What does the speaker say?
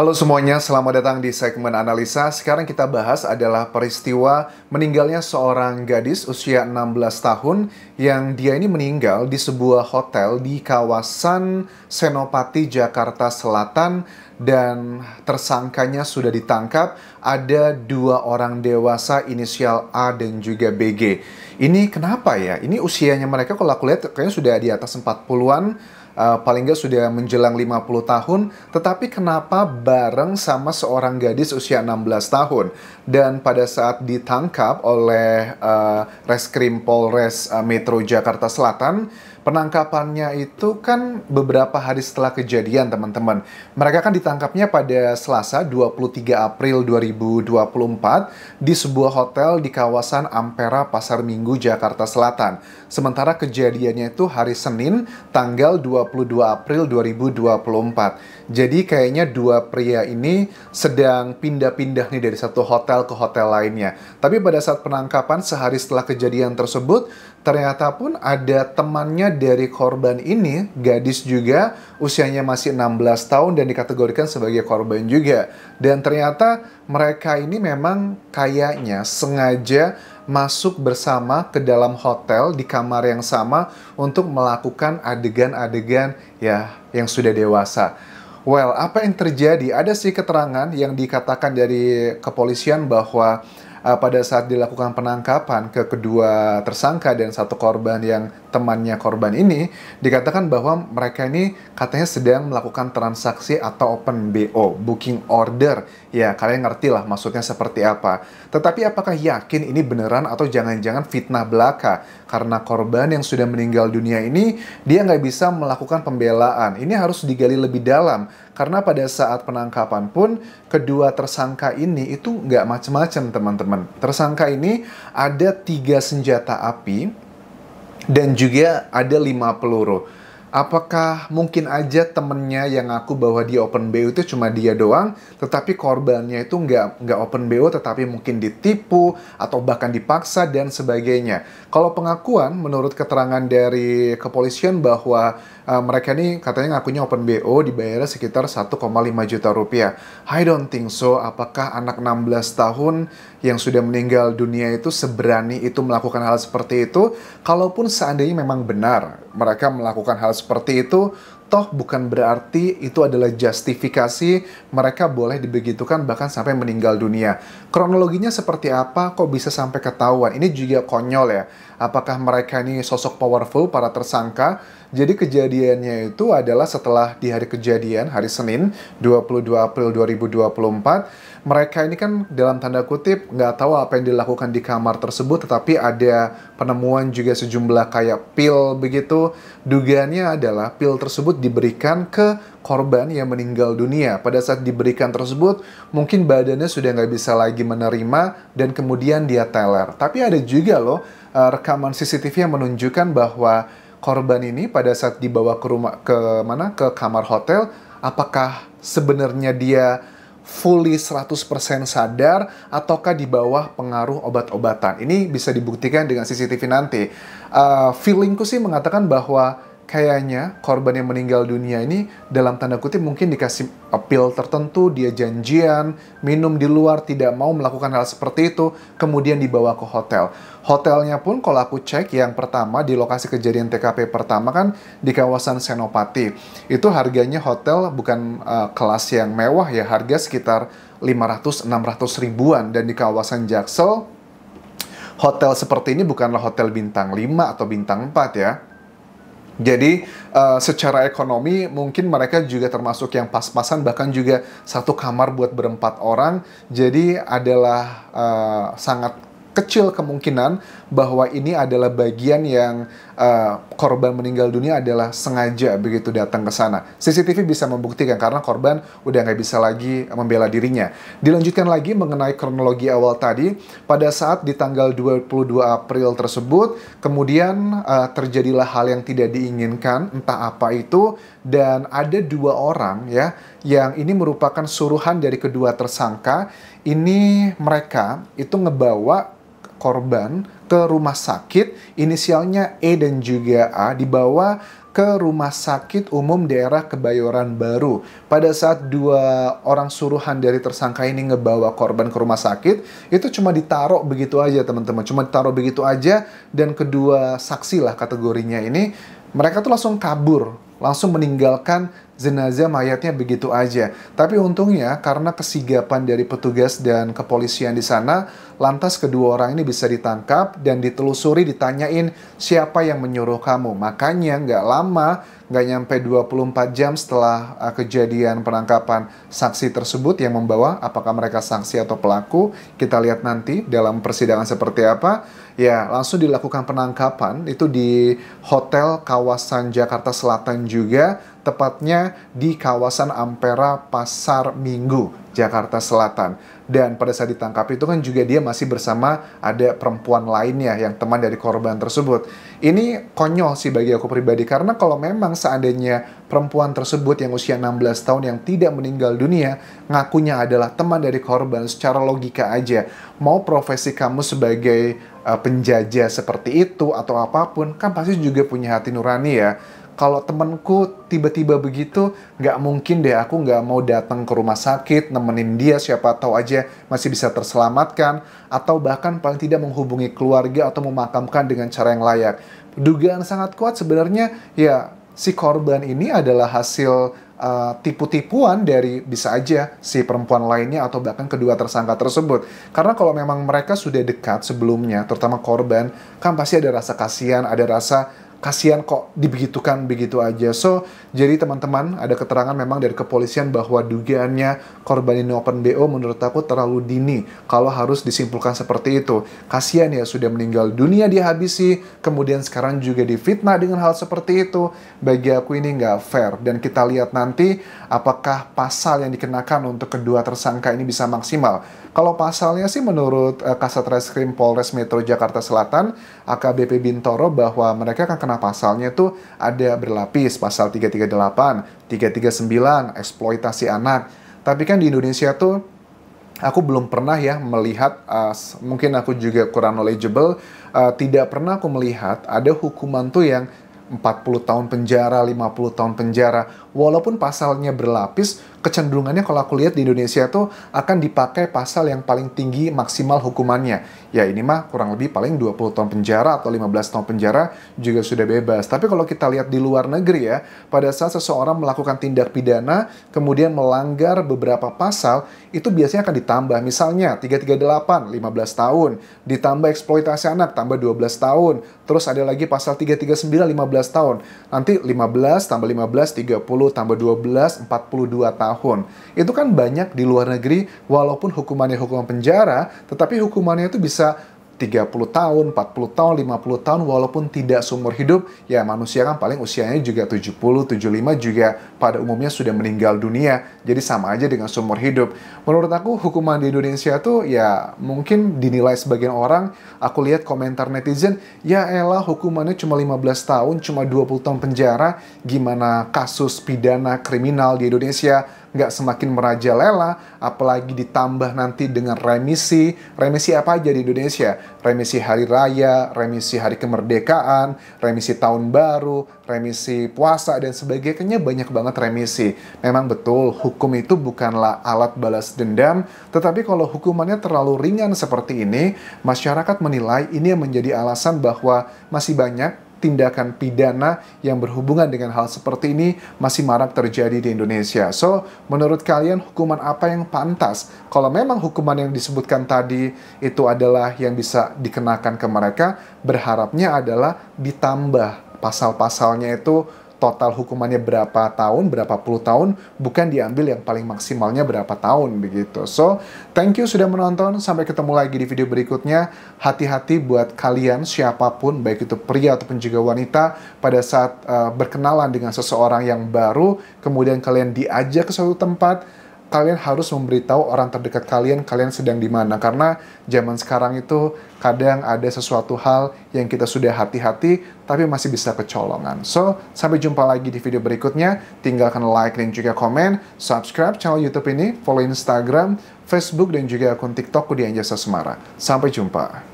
Halo semuanya, selamat datang di segmen analisa. Sekarang kita bahas adalah peristiwa meninggalnya seorang gadis usia 16 tahun yang dia ini meninggal di sebuah hotel di kawasan Senopati, Jakarta Selatan dan tersangkanya sudah ditangkap. Ada dua orang dewasa inisial A dan juga BG. Ini kenapa ya? Ini usianya mereka kalau aku lihat kayaknya sudah di atas 40-an uh, paling nggak sudah menjelang 50 tahun, tetapi kenapa bareng sama seorang gadis usia 16 tahun? Dan pada saat ditangkap oleh uh, Reskrim Polres uh, Metro Jakarta Selatan, penangkapannya itu kan beberapa hari setelah kejadian teman-teman. Mereka kan ditangkapnya pada Selasa 23 April 2024 di sebuah hotel di kawasan Ampera Pasar Minggu Jakarta Selatan. Sementara kejadiannya itu hari Senin tanggal 22 April 2024. Jadi kayaknya dua pria ini sedang pindah-pindah nih dari satu hotel ke hotel lainnya. Tapi pada saat penangkapan sehari setelah kejadian tersebut ternyata pun ada temannya dari korban ini, gadis juga, usianya masih 16 tahun dan dikategorikan sebagai korban juga. Dan ternyata mereka ini memang kayaknya sengaja masuk bersama ke dalam hotel di kamar yang sama untuk melakukan adegan-adegan ya yang sudah dewasa. Well, apa yang terjadi? Ada sih keterangan yang dikatakan dari kepolisian bahwa eh, pada saat dilakukan penangkapan ke kedua tersangka dan satu korban yang temannya korban ini dikatakan bahwa mereka ini katanya sedang melakukan transaksi atau open BO, booking order. Ya, kalian ngerti lah maksudnya seperti apa. Tetapi apakah yakin ini beneran atau jangan-jangan fitnah belaka? Karena korban yang sudah meninggal dunia ini, dia nggak bisa melakukan pembelaan. Ini harus digali lebih dalam. Karena pada saat penangkapan pun, kedua tersangka ini itu nggak macem-macem, teman-teman. Tersangka ini ada tiga senjata api dan juga ada lima peluru. Apakah mungkin aja temennya yang aku bawa dia open BO itu cuma dia doang, tetapi korbannya itu nggak nggak open BO, tetapi mungkin ditipu atau bahkan dipaksa dan sebagainya. Kalau pengakuan, menurut keterangan dari kepolisian bahwa Eh, mereka ini katanya ngakunya open BO dibayar sekitar 1,5 juta rupiah. I don't think so. Apakah anak 16 tahun yang sudah meninggal dunia itu seberani itu melakukan hal seperti itu? Kalaupun seandainya memang benar mereka melakukan hal seperti itu, toh bukan berarti itu adalah justifikasi mereka boleh dibegitukan bahkan sampai meninggal dunia. Kronologinya seperti apa kok bisa sampai ketahuan? Ini juga konyol ya. Apakah mereka ini sosok powerful para tersangka? Jadi kejadiannya itu adalah setelah di hari kejadian hari Senin 22 April 2024 mereka ini kan dalam tanda kutip nggak tahu apa yang dilakukan di kamar tersebut, tetapi ada penemuan juga sejumlah kayak pil begitu. Dugaannya adalah pil tersebut diberikan ke korban yang meninggal dunia. Pada saat diberikan tersebut, mungkin badannya sudah nggak bisa lagi menerima dan kemudian dia teler. Tapi ada juga loh eh, rekaman CCTV yang menunjukkan bahwa korban ini pada saat dibawa ke rumah ke mana ke kamar hotel apakah sebenarnya dia fully 100% sadar ataukah di bawah pengaruh obat-obatan. Ini bisa dibuktikan dengan CCTV nanti. Uh, feelingku sih mengatakan bahwa kayaknya korban yang meninggal dunia ini dalam tanda kutip mungkin dikasih pil tertentu, dia janjian, minum di luar, tidak mau melakukan hal seperti itu, kemudian dibawa ke hotel. Hotelnya pun kalau aku cek yang pertama di lokasi kejadian TKP pertama kan di kawasan Senopati. Itu harganya hotel bukan uh, kelas yang mewah ya, harga sekitar 500-600 ribuan dan di kawasan Jaksel hotel seperti ini bukanlah hotel bintang 5 atau bintang 4 ya jadi uh, secara ekonomi mungkin mereka juga termasuk yang pas-pasan bahkan juga satu kamar buat berempat orang. Jadi adalah uh, sangat kecil kemungkinan bahwa ini adalah bagian yang Eh, korban meninggal dunia adalah sengaja begitu datang ke sana. CCTV bisa membuktikan karena korban udah nggak bisa lagi membela dirinya. Dilanjutkan lagi mengenai kronologi awal tadi, pada saat di tanggal 22 April tersebut, kemudian uh, terjadilah hal yang tidak diinginkan, entah apa itu, dan ada dua orang ya yang ini merupakan suruhan dari kedua tersangka. Ini mereka itu ngebawa korban ke rumah sakit, inisialnya E dan juga A, dibawa ke rumah sakit umum daerah Kebayoran Baru. Pada saat dua orang suruhan dari tersangka ini ngebawa korban ke rumah sakit, itu cuma ditaruh begitu aja teman-teman, cuma ditaruh begitu aja dan kedua saksi lah kategorinya ini, mereka tuh langsung kabur, langsung meninggalkan jenazah mayatnya begitu aja. Tapi untungnya karena kesigapan dari petugas dan kepolisian di sana, lantas kedua orang ini bisa ditangkap dan ditelusuri ditanyain siapa yang menyuruh kamu. Makanya nggak lama, nggak nyampe 24 jam setelah uh, kejadian penangkapan saksi tersebut yang membawa apakah mereka saksi atau pelaku, kita lihat nanti dalam persidangan seperti apa. Ya, langsung dilakukan penangkapan itu di hotel kawasan Jakarta Selatan juga tepatnya di kawasan Ampera Pasar Minggu, Jakarta Selatan. Dan pada saat ditangkap itu kan juga dia masih bersama ada perempuan lainnya yang teman dari korban tersebut. Ini konyol sih bagi aku pribadi karena kalau memang seandainya perempuan tersebut yang usia 16 tahun yang tidak meninggal dunia ngakunya adalah teman dari korban secara logika aja. Mau profesi kamu sebagai uh, penjajah seperti itu atau apapun kan pasti juga punya hati nurani ya kalau temenku tiba-tiba begitu, nggak mungkin deh aku nggak mau datang ke rumah sakit, nemenin dia siapa tahu aja masih bisa terselamatkan, atau bahkan paling tidak menghubungi keluarga atau memakamkan dengan cara yang layak. Dugaan sangat kuat sebenarnya ya si korban ini adalah hasil uh, tipu-tipuan dari bisa aja si perempuan lainnya atau bahkan kedua tersangka tersebut. Karena kalau memang mereka sudah dekat sebelumnya, terutama korban, kan pasti ada rasa kasihan, ada rasa kasihan kok dibegitukan begitu aja. So, jadi teman-teman ada keterangan memang dari kepolisian bahwa dugaannya korban ini open BO menurut aku terlalu dini kalau harus disimpulkan seperti itu. Kasihan ya sudah meninggal dunia dihabisi, kemudian sekarang juga difitnah dengan hal seperti itu. Bagi aku ini nggak fair dan kita lihat nanti apakah pasal yang dikenakan untuk kedua tersangka ini bisa maksimal. Kalau pasalnya sih menurut uh, Kasat Reskrim Polres Metro Jakarta Selatan AKBP Bintoro bahwa mereka akan kena pasalnya itu ada berlapis pasal 338, 339 eksploitasi anak. Tapi kan di Indonesia tuh aku belum pernah ya melihat uh, mungkin aku juga kurang knowledgeable uh, tidak pernah aku melihat ada hukuman tuh yang 40 tahun penjara, 50 tahun penjara. Walaupun pasalnya berlapis, kecenderungannya kalau aku lihat di Indonesia itu akan dipakai pasal yang paling tinggi maksimal hukumannya. Ya ini mah kurang lebih paling 20 tahun penjara atau 15 tahun penjara juga sudah bebas. Tapi kalau kita lihat di luar negeri ya, pada saat seseorang melakukan tindak pidana kemudian melanggar beberapa pasal, itu biasanya akan ditambah. Misalnya 338 15 tahun, ditambah eksploitasi anak tambah 12 tahun, terus ada lagi pasal 339 15 tahun. Nanti 15 tambah 15, 30 tambah 12, 42 tahun. Itu kan banyak di luar negeri walaupun hukumannya hukuman penjara, tetapi hukumannya itu bisa 30 tahun, 40 tahun, 50 tahun walaupun tidak seumur hidup, ya manusia kan paling usianya juga 70, 75 juga pada umumnya sudah meninggal dunia. Jadi sama aja dengan seumur hidup. Menurut aku hukuman di Indonesia tuh ya mungkin dinilai sebagian orang, aku lihat komentar netizen, ya elah hukumannya cuma 15 tahun, cuma 20 tahun penjara, gimana kasus pidana kriminal di Indonesia nggak semakin merajalela, apalagi ditambah nanti dengan remisi. Remisi apa aja di Indonesia? Remisi Hari Raya, remisi Hari Kemerdekaan, remisi Tahun Baru, remisi puasa, dan sebagainya. Banyak banget remisi. Memang betul, hukum itu bukanlah alat balas dendam, tetapi kalau hukumannya terlalu ringan seperti ini, masyarakat menilai ini yang menjadi alasan bahwa masih banyak tindakan pidana yang berhubungan dengan hal seperti ini masih marak terjadi di Indonesia. So, menurut kalian hukuman apa yang pantas? Kalau memang hukuman yang disebutkan tadi itu adalah yang bisa dikenakan ke mereka, berharapnya adalah ditambah pasal-pasalnya itu total hukumannya berapa tahun, berapa puluh tahun, bukan diambil yang paling maksimalnya berapa tahun begitu. So, thank you sudah menonton. Sampai ketemu lagi di video berikutnya. Hati-hati buat kalian siapapun, baik itu pria ataupun juga wanita, pada saat uh, berkenalan dengan seseorang yang baru, kemudian kalian diajak ke suatu tempat, kalian harus memberitahu orang terdekat kalian kalian sedang di mana karena zaman sekarang itu kadang ada sesuatu hal yang kita sudah hati-hati tapi masih bisa kecolongan. So, sampai jumpa lagi di video berikutnya. Tinggalkan like dan juga komen, subscribe channel YouTube ini, follow Instagram, Facebook dan juga akun TikTokku di Anjasa Semara. Sampai jumpa.